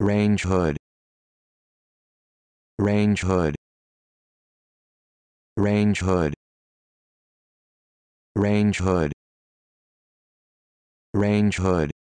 range hood range hood range hood range hood range hood